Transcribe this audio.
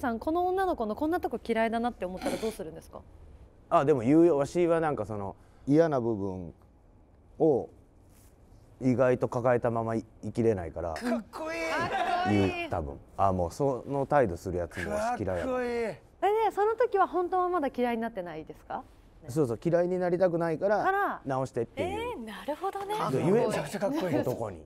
さんこの女の子のこんなとこ嫌いだなって思ったらどうするんですかあでも言うよわしはなんかその嫌な部分を意外と抱えたまま生きれないからかっこいい言う多分あもうその態度するやつも嫌いやわえでその時は本当はまだ嫌いになってないですかそうそう嫌いになりたくないから直してっていう、えー、なるほどね言えめちゃくちゃかっこいい男に。